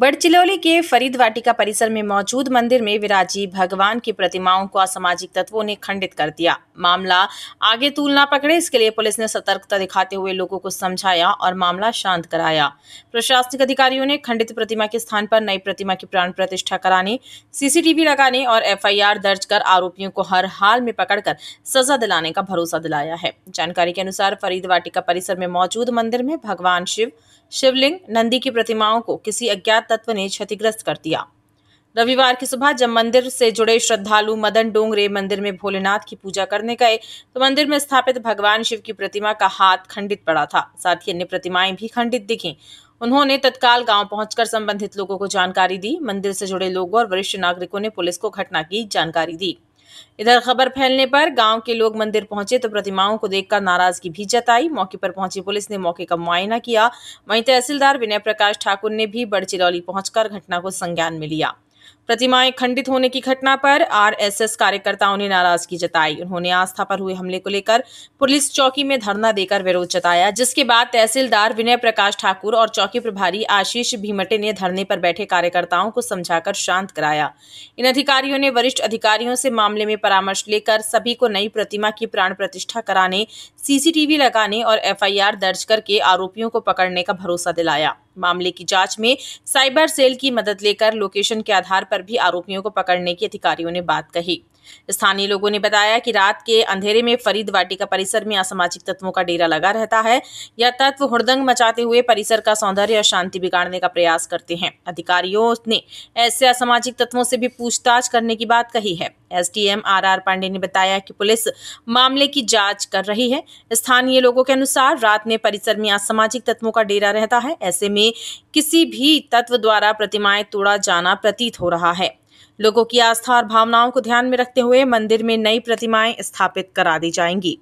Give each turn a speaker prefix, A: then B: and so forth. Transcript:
A: बड़चिलौली के फरीद वाटिका परिसर में मौजूद मंदिर में विराजी भगवान की प्रतिमाओं को असामाजिक तत्वों ने खंडित कर दिया मामला आगे तूल ना पकड़े इसके लिए पुलिस ने सतर्कता दिखाते हुए लोगों को समझाया और मामला शांत कराया प्रशासनिक अधिकारियों ने खंडित प्रतिमा के स्थान पर नई प्रतिमा की प्राण प्रतिष्ठा कराने सीसीटीवी लगाने और एफ दर्ज कर आरोपियों को हर हाल में पकड़कर सजा दिलाने का भरोसा दिलाया है जानकारी के अनुसार फरीद वाटिका परिसर में मौजूद मंदिर में भगवान शिव शिवलिंग नंदी की प्रतिमाओं को किसी अज्ञात तत्व ने क्षतिग्रस्त कर दिया रविवार की सुबह जब मंदिर से जुड़े श्रद्धालु मदन डोंगरे मंदिर में भोलेनाथ की पूजा करने गए तो मंदिर में स्थापित भगवान शिव की प्रतिमा का हाथ खंडित पड़ा था साथ ही अन्य प्रतिमाएं भी खंडित दिखी उन्होंने तत्काल गांव पहुंचकर संबंधित लोगों को जानकारी दी मंदिर से जुड़े लोगों और वरिष्ठ नागरिकों ने पुलिस को घटना की जानकारी दी इधर खबर फैलने पर गांव के लोग मंदिर पहुंचे तो प्रतिमाओं को देखकर नाराजगी भी जताई मौके पर पहुंची पुलिस ने मौके का मुआयना किया वहीं तहसीलदार विनय प्रकाश ठाकुर ने भी बड़चिलौली पहुंचकर घटना को संज्ञान में लिया प्रतिमाएं खंडित होने की घटना पर आरएसएस कार्यकर्ताओं ने नाराजगी जताई उन्होंने आस्था पर हुए हमले को लेकर पुलिस चौकी में धरना देकर विरोध जताया जिसके बाद तहसीलदार विनय प्रकाश ठाकुर और चौकी प्रभारी आशीष भीमटे ने धरने पर बैठे कार्यकर्ताओं को समझाकर शांत कराया इन अधिकारियों ने वरिष्ठ अधिकारियों से मामले में परामर्श लेकर सभी को नई प्रतिमा की प्राण प्रतिष्ठा कराने सीसीटीवी लगाने और एफआईआर दर्ज करके आरोपियों को पकड़ने का भरोसा दिलाया मामले की जांच में साइबर सेल की मदद लेकर लोकेशन के आधार पर पर भी आरोपियों को पकड़ने की अधिकारियों ने बात कही स्थानीय लोगों ने बताया कि रात के अंधेरे में फरीद वाटिका परिसर में असामाजिक तत्वों का डेरा लगा रहता है यह तत्व हड़दंग मचाते हुए परिसर का सौंदर्य और शांति बिगाड़ने का प्रयास करते हैं अधिकारियों ने ऐसे असामाजिक तत्वों से भी पूछताछ करने की बात कही है एसडीएम आरआर पांडे ने बताया कि पुलिस मामले की जांच कर रही है स्थानीय लोगों के अनुसार रात में परिसर में असामाजिक तत्वों का डेरा रहता है ऐसे में किसी भी तत्व द्वारा प्रतिमाएं तोड़ा जाना प्रतीत हो रहा है लोगों की आस्था और भावनाओं को ध्यान में रखते हुए मंदिर में नई प्रतिमाएं स्थापित करा दी जाएंगी